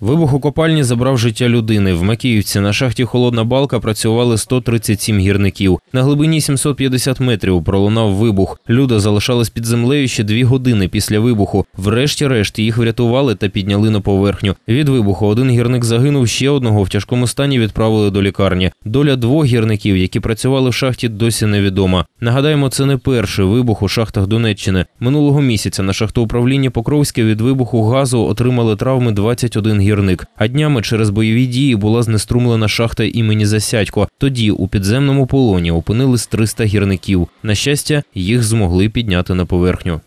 Вибух у копальні забрав життя людини. В Макіївці на шахті Холодна Балка працювали 137 гірників. На глибині 750 метрів пролунав вибух. Люди залишались під землею ще дві години після вибуху. Врешті-решт їх врятували та підняли на поверхню. Від вибуху один гірник загинув, ще одного в тяжкому стані відправили до лікарні. Доля двох гірників, які працювали в шахті, досі невідома. Нагадаємо, це не перший вибух у шахтах Донеччини. Минулого місяця на шахтоуправлінні Покровське від вибуху газу отримали травми 21 гірників гірник. А днями через бойові дії була знеструмлена шахта імені Засядько. Тоді у підземному полоні опинились 300 гірників. На щастя, їх змогли підняти на поверхню.